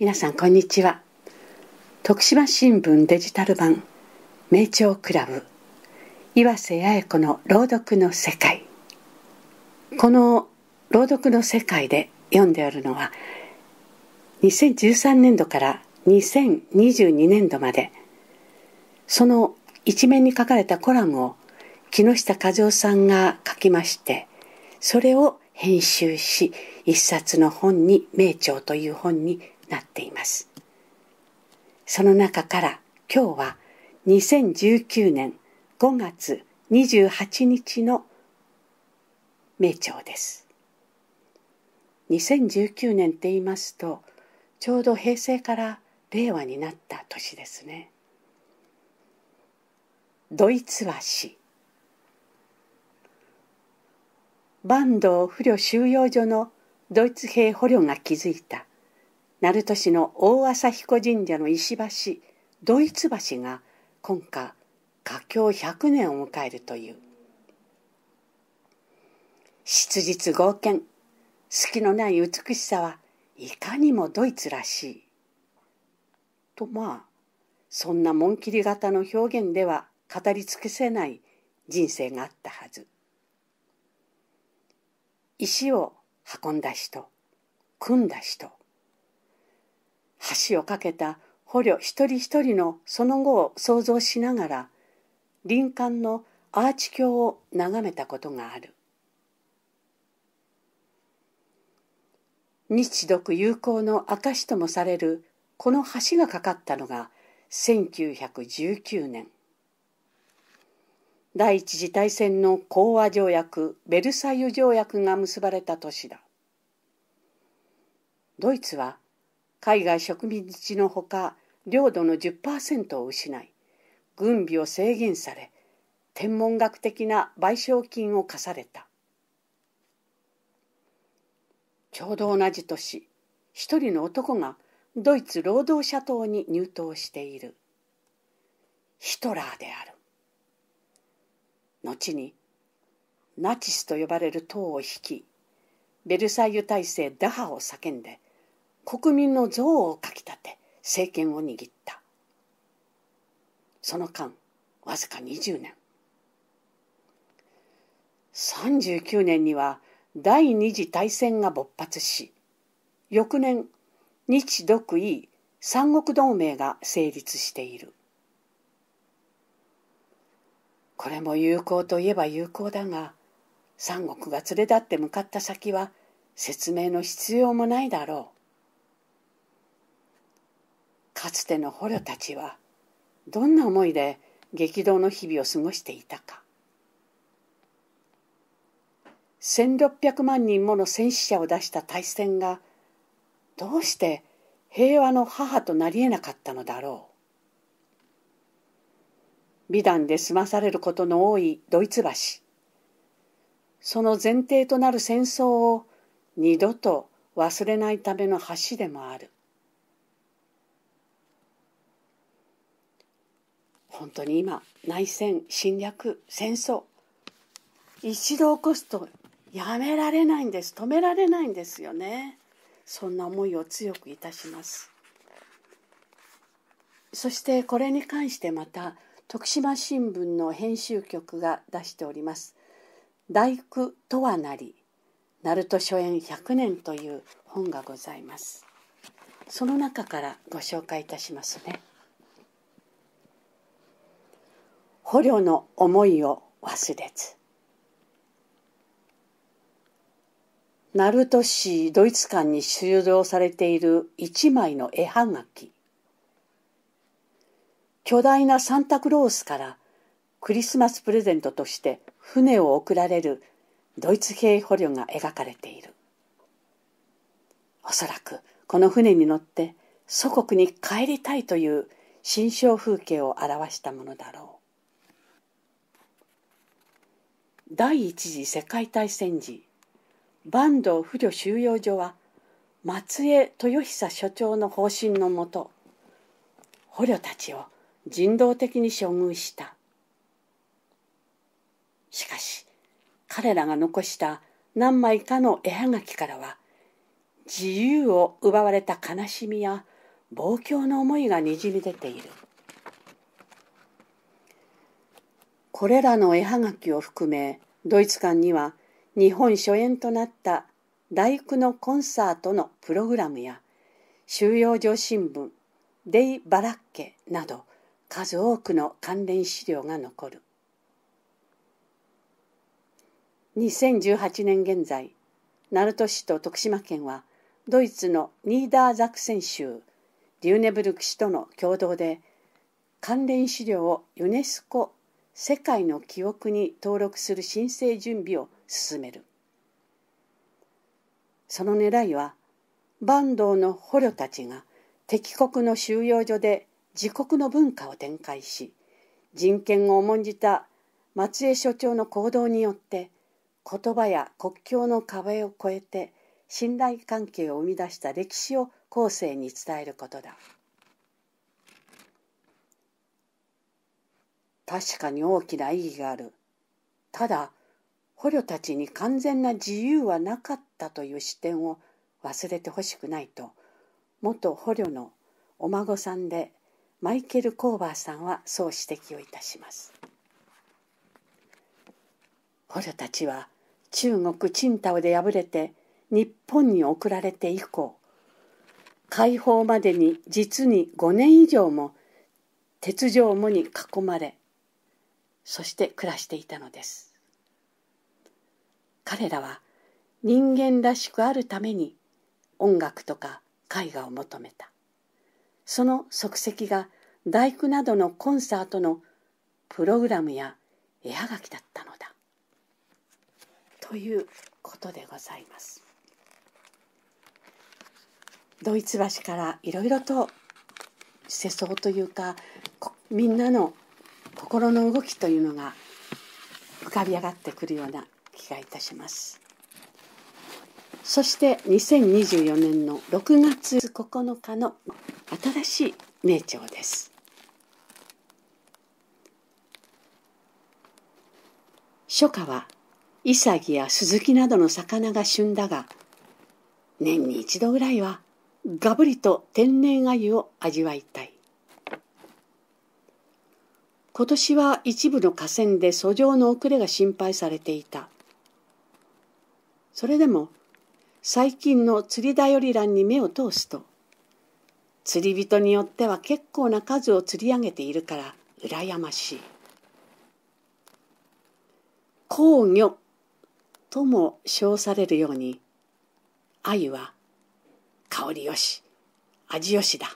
皆さんこんにちは徳島新聞デジタル版名著クラブ岩瀬八重子の朗読の世界この朗読の世界で読んでおるのは2013年度から2022年度までその一面に書かれたコラムを木下和夫さんが書きましてそれを編集し一冊の本に名著という本になっています。その中から今日は2019年5月28日の名朝です。2019年って言いますとちょうど平成から令和になった年ですね。ドイツ和紙坂東不慮収容所のドイツ兵捕虜が築いた鳴門市の大朝彦神社の石橋ドイツ橋が今夏佳境100年を迎えるという質実剛健隙のない美しさはいかにもドイツらしいとまあそんな紋切り型の表現では語り尽くせない人生があったはず石を運んだ人組んだ人橋を架けた捕虜一人一人のその後を想像しながら林間のアーチ橋を眺めたことがある日独友好の証ともされるこの橋が架かったのが1919年第一次大戦の講和条約ベルサイユ条約が結ばれた年だドイツは海外植民地のほか領土の10%を失い軍備を制限され天文学的な賠償金を課されたちょうど同じ年一人の男がドイツ労働者党に入党しているヒトラーである後にナチスと呼ばれる党を率いベルサイユ体制打破を叫んで国民の憎悪をかきたて政権を握ったその間わずか20年39年には第二次大戦が勃発し翌年日独伊三国同盟が成立しているこれも友好といえば友好だが三国が連れ立って向かった先は説明の必要もないだろうかつての捕虜たちはどんな思いで激動の日々を過ごしていたか1600万人もの戦死者を出した大戦がどうして平和の母となりえなかったのだろう美談で済まされることの多いドイツ橋その前提となる戦争を二度と忘れないための橋でもある本当に今内戦侵略戦争一度起こすとやめられないんです止められないんですよねそんな思いを強くいたしますそしてこれに関してまた徳島新聞の編集局が出しております「大工とはなり鳴門初演100年」という本がございますその中からご紹介いたしますね捕虜の思いを忘れず鳴門市ドイツ館に収蔵されている一枚の絵はがき巨大なサンタクロースからクリスマスプレゼントとして船を贈られるドイツ兵捕虜が描かれているおそらくこの船に乗って祖国に帰りたいという心象風景を表したものだろう第一次世界大戦時坂東不慮収容所は松江豊久所長の方針のもと捕虜たちを人道的に処遇したしかし彼らが残した何枚かの絵はがきからは自由を奪われた悲しみや望郷の思いがにじみ出ている。これらの絵はがきを含めドイツ館には日本初演となった大工のコンサートのプログラムや収容所新聞デイ・バラッケなど数多くの関連資料が残る2018年現在鳴門市と徳島県はドイツのニーダーザクセン州デューネブルク市との共同で関連資料をユネスコ世界の記憶に登録する申請準備を進めるその狙いは坂東の捕虜たちが敵国の収容所で自国の文化を展開し人権を重んじた松江所長の行動によって言葉や国境の壁を越えて信頼関係を生み出した歴史を後世に伝えることだ。確かに大きな意義がある。ただ、捕虜たちに完全な自由はなかったという視点を忘れてほしくないと、元捕虜のお孫さんでマイケル・コーバーさんはそう指摘をいたします。捕虜たちは中国チンタオで敗れて日本に送られて以降、解放までに実に5年以上も鉄条網に囲まれそして暮らしていたのです彼らは人間らしくあるために音楽とか絵画を求めたその足跡が大工などのコンサートのプログラムや絵はがきだったのだということでございますドイツ橋からいろいろと世相というかみんなの心の動きというのが浮かび上がってくるような気がいたしますそして2024年の6月9日の新しい名著です初夏はイサギやスズキなどの魚が旬だが年に一度ぐらいはがぶりと天然鮎を味わいたい今年は一部の河川で遡上の遅れが心配されていた。それでも最近の釣りだより欄に目を通すと釣り人によっては結構な数を釣り上げているから羨ましい。工魚とも称されるように鮎は香りよし味よしだ。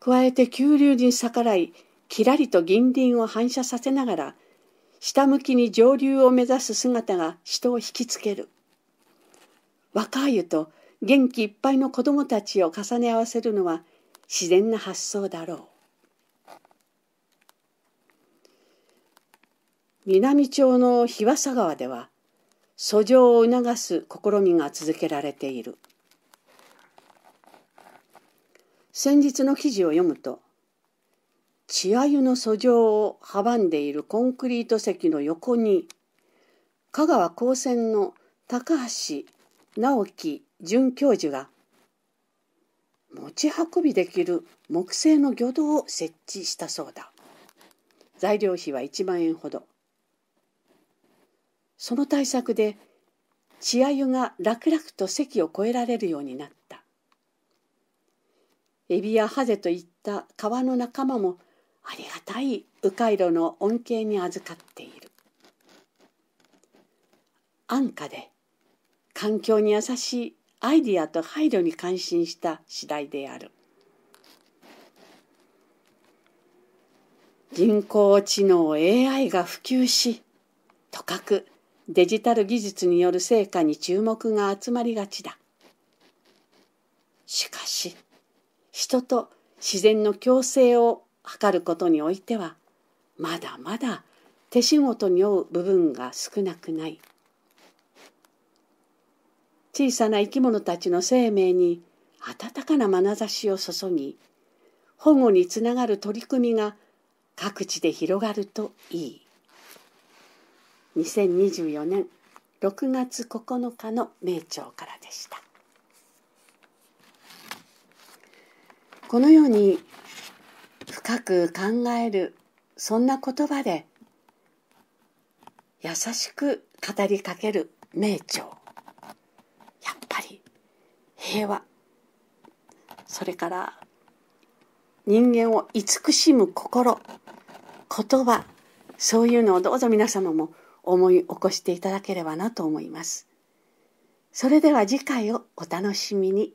加えて急流に逆らいきらりと銀鱗を反射させながら下向きに上流を目指す姿が人を引きつける若湯と元気いっぱいの子供たちを重ね合わせるのは自然な発想だろう南町の日和佐川では訴状を促す試みが続けられている先日の記事を読むと血あゆの訴状を阻んでいるコンクリート席の横に香川高専の高橋直樹准教授が持ち運びできる木製の魚道を設置したそうだ材料費は1万円ほどその対策で血あゆが楽々と席を越えられるようになったエビやハゼといった川の仲間もありがたい迂回路の恩恵に預かっている安価で環境に優しいアイディアと配慮に感心した次第である人工知能 AI が普及しとかくデジタル技術による成果に注目が集まりがちだしかし人と自然の共生を測ることにおいてはまだまだ手仕事に負う部分が少なくない小さな生き物たちの生命に温かな眼差しを注ぎ保護につながる取り組みが各地で広がるといい2024年6月9日の名朝からでしたこのように深く考えるそんな言葉で優しく語りかける名著やっぱり平和それから人間を慈しむ心言葉そういうのをどうぞ皆様も思い起こしていただければなと思います。それでは次回をお楽しみに。